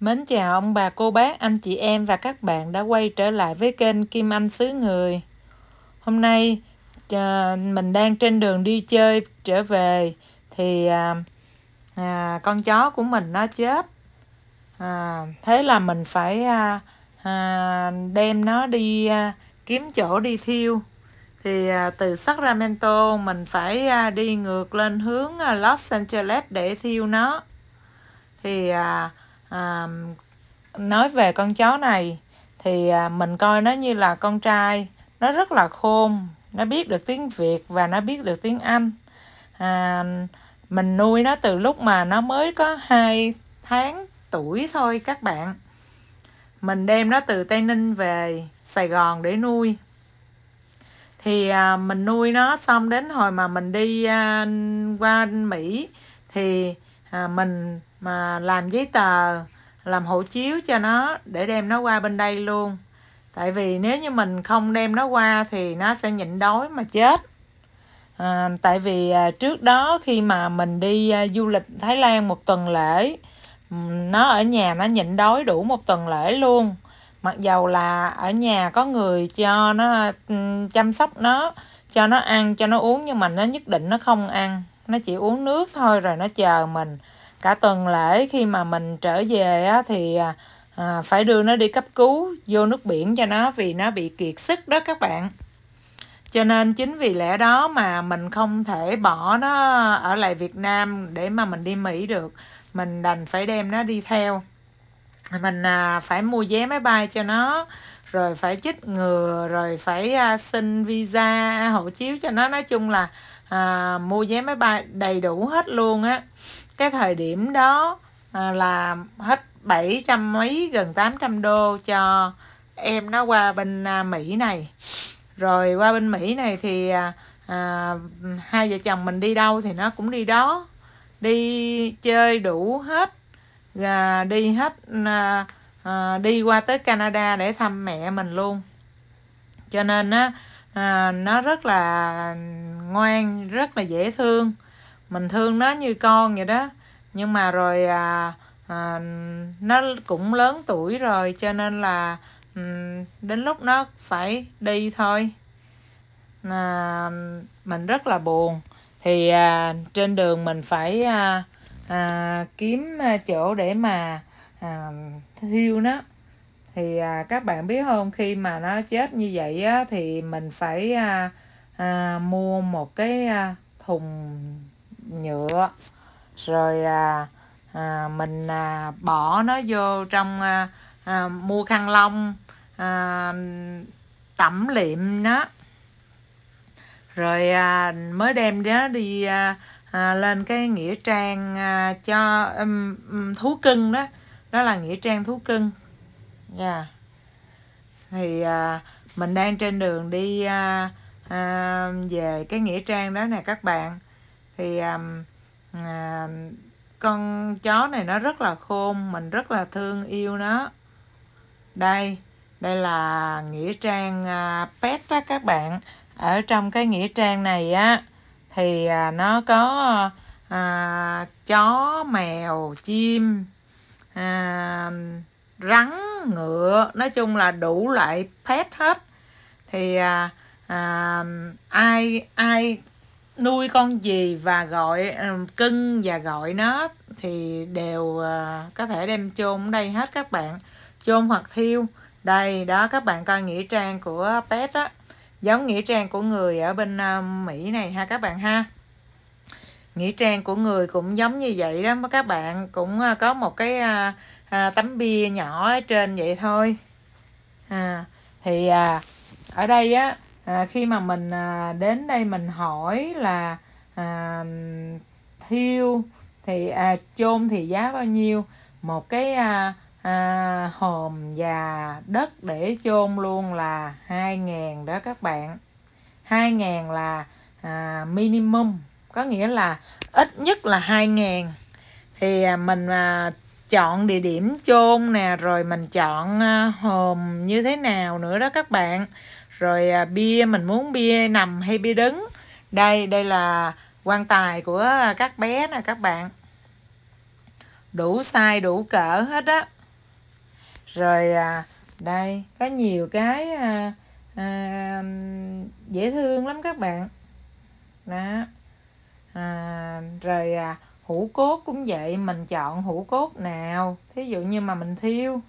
Mến chào ông bà cô bác, anh chị em và các bạn đã quay trở lại với kênh Kim Anh xứ người. Hôm nay à, mình đang trên đường đi chơi trở về thì à, à, con chó của mình nó chết. À, thế là mình phải à, à, đem nó đi à, kiếm chỗ đi thiêu. Thì à, từ Sacramento mình phải à, đi ngược lên hướng à, Los Angeles để thiêu nó. Thì à, à, nói về con chó này thì à, mình coi nó như là con trai nó rất là khôn nó biết được tiếng việt và nó biết được tiếng anh à, mình nuôi nó từ lúc mà nó mới có 2 tháng tuổi thôi các bạn mình đem nó từ tây ninh về sài gòn để nuôi thì à, mình nuôi nó xong đến hồi mà mình đi à, qua mỹ thì à, mình mà làm giấy tờ làm hộ chiếu cho nó để đem nó qua bên đây luôn tại vì nếu như mình không đem nó qua thì nó sẽ nhịn đói mà chết à, tại vì à, trước đó khi mà mình đi à, du lịch thái lan một tuần lễ nó ở nhà nó nhịn đói đủ một tuần lễ luôn mặc dầu là ở nhà có người cho nó chăm sóc nó cho nó ăn cho nó uống nhưng mà nó nhất định nó không ăn nó chỉ uống nước thôi rồi nó chờ mình cả tuần lễ khi mà mình trở về á, thì à, à, phải đưa nó đi cấp cứu vô nước biển cho nó vì nó bị kiệt sức đó các bạn cho nên chính vì lẽ đó mà mình không thể bỏ nó ở lại Việt Nam để mà mình đi Mỹ được mình đành phải đem nó đi theo mình à, phải mua vé máy bay cho nó rồi phải chích ngừa rồi phải à, xin visa hộ chiếu cho nó nói chung là à, mua vé máy bay đầy đủ hết luôn á cái thời điểm đó à, là hết 700 mấy gần 800 đô cho em nó qua bên à, Mỹ này rồi qua bên Mỹ này thì à, à, hai vợ chồng mình đi đâu thì nó cũng đi đó đi chơi đủ hết à, đi hết à, à, đi qua tới Canada để thăm mẹ mình luôn cho nên á à, nó rất là ngoan rất là dễ thương mình thương nó như con vậy đó nhưng mà rồi à, à, nó cũng lớn tuổi rồi cho nên là um, đến lúc nó phải đi thôi à, mình rất là buồn thì à, trên đường mình phải à, à, kiếm à, chỗ để mà thiêu đó thì à, các bạn biết không khi mà nó chết như vậy á, thì mình phải à, à, mua một cái à, thùng nhựa rồi à, à, mình à, bỏ nó vô trong à, à, mua khăn lông à, tẩm liệm nó rồi à, mới đem đó đi à, à, lên cái nghĩa trang à, cho um, thú cưng đó nó là nghĩa trang thú cưng nha dạ. yeah. thì à, mình đang trên đường đi à, à, về cái nghĩa trang đó nè các bạn thì à, à, con chó này nó rất là khôn mình rất là thương yêu nó đây đây là nghĩa trang à, pet đó các bạn ở trong cái nghĩa trang này á thì à, nó có à, chó mèo chim à, rắn ngựa nói chung là đủ loại pet hết thì à, à, ai ai nuôi con gì và gọi à, cưng và gọi nó thì đều à, có thể đem chôn đây hết các bạn chôn hoặc thiêu đây đó các bạn coi nghĩa trang của pet á giống nghĩa trang của người ở bên à, Mỹ này ha các bạn ha nghĩa trang của người cũng giống như vậy đó các bạn cũng à, có một cái à, à, tấm bia nhỏ ở trên vậy thôi à, thì à, ở đây á à, khi mà mình à, đến đây mình hỏi là à, thiêu thì à, chôn thì giá bao nhiêu một cái à, à, hòm và đất để chôn luôn là 2.000 đó các bạn 2.000 là à, minimum có nghĩa là ít nhất là 2.000 thì à, mình à, chọn địa điểm chôn nè rồi mình chọn à, hòm như thế nào nữa đó các bạn rồi bia mình muốn bia nằm hay bia đứng đây đây là quan tài của các bé nè các bạn đủ size đủ cỡ hết á rồi đây có nhiều cái à, à, dễ thương lắm các bạn đó à, rồi à, hũ cốt cũng vậy mình chọn hũ cốt nào thí dụ như mà mình thiêu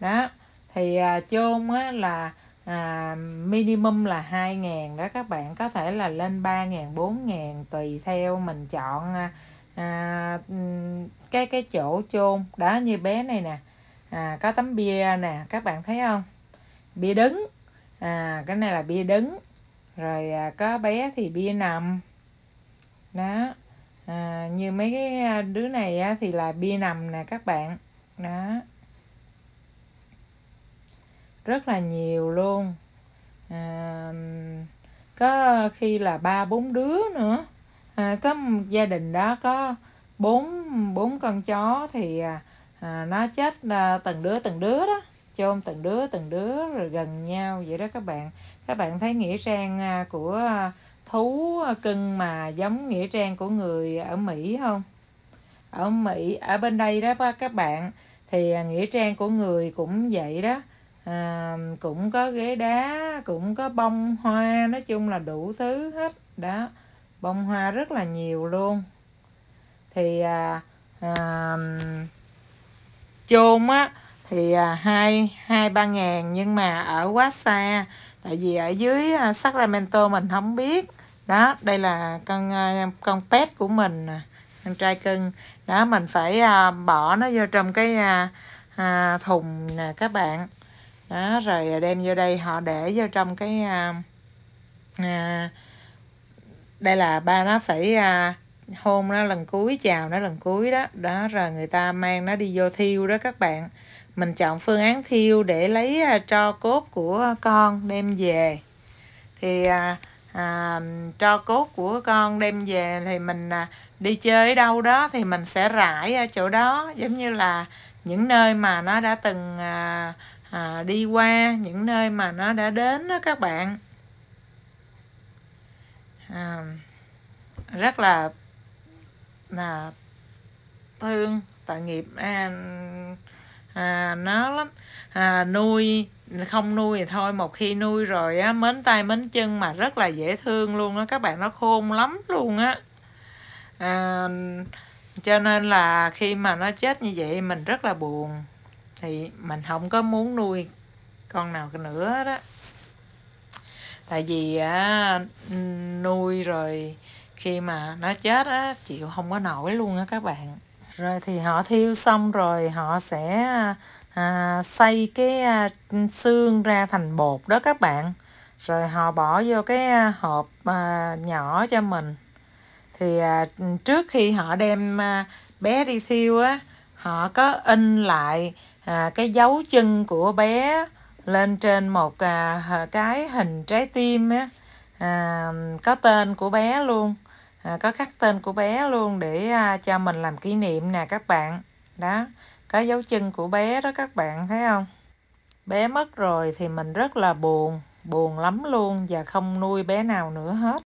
đó thì à, chôn á, là à, minimum là 2.000 đó các bạn có thể là lên 3.000 4.000 tùy theo mình chọn à, à, cái cái chỗ chôn đó như bé này nè à, có tấm bia nè các bạn thấy không bia đứng à, cái này là bia đứng rồi à, có bé thì bia nằm đó à, như mấy cái à, đứa này á, thì là bia nằm nè các bạn đó rất là nhiều luôn à, có khi là ba bốn đứa nữa à, có gia đình đó có bốn bốn con chó thì à, à, nó chết à, từng đứa từng đứa đó chôn từng đứa từng đứa rồi gần nhau vậy đó các bạn các bạn thấy nghĩa trang à, của à, thú ờ, cưng mà giống nghĩa trang của người ở Mỹ không? Ở Mỹ, ở bên đây đó các bạn thì ờ, nghĩa trang của người cũng vậy đó. À, cũng có ghế đá, cũng có bông hoa, nói chung là đủ thứ hết đó. Bông hoa rất là nhiều luôn. Thì à, à, chôn á thì à, hai hai ba ngàn nhưng mà ở quá xa tại vì ở dưới à, Sacramento mình không biết đó đây là con à, con pet của mình con trai cưng đó mình phải à, bỏ nó vô trong cái thùng nè các bạn đó rồi đem vô đây họ để vô trong cái đây là ba nó phải hôn nó lần cuối chào nó lần cuối đó đó rồi người ta mang nó đi vô thiêu đó các bạn mình chọn phương án thiêu để lấy à, tro cốt của con đem về thì à, à, tro cốt của con đem về thì mình à, đi chơi ở đâu đó thì mình sẽ rải ở chỗ đó giống như là những nơi mà nó đã từng à, à, đi qua những nơi mà nó đã đến đó các bạn à, rất là là thương tội nghiệp à, à, nó lắm à, nuôi không nuôi thì thôi một khi nuôi rồi á mến tay mến chân mà rất là dễ thương luôn á các bạn nó khôn lắm luôn á à, cho nên là khi mà nó chết như vậy mình rất là buồn thì mình không có muốn nuôi con nào nữa đó tại vì á nuôi rồi khi mà nó chết á chịu không có nổi luôn á các bạn rồi thì họ thiêu xong rồi họ sẽ à, xay cái à, xương ra thành bột đó các bạn rồi họ bỏ vô cái à, hộp à, nhỏ cho mình thì à, trước khi họ đem à, bé đi thiêu á họ có in lại à, cái dấu chân của bé lên trên một à, cái hình trái tim á à, có tên của bé luôn à, có khắc tên của bé luôn để à, cho mình làm kỷ niệm nè các bạn đó có dấu chân của bé đó các bạn thấy không bé mất rồi thì mình rất là buồn buồn lắm luôn và không nuôi bé nào nữa hết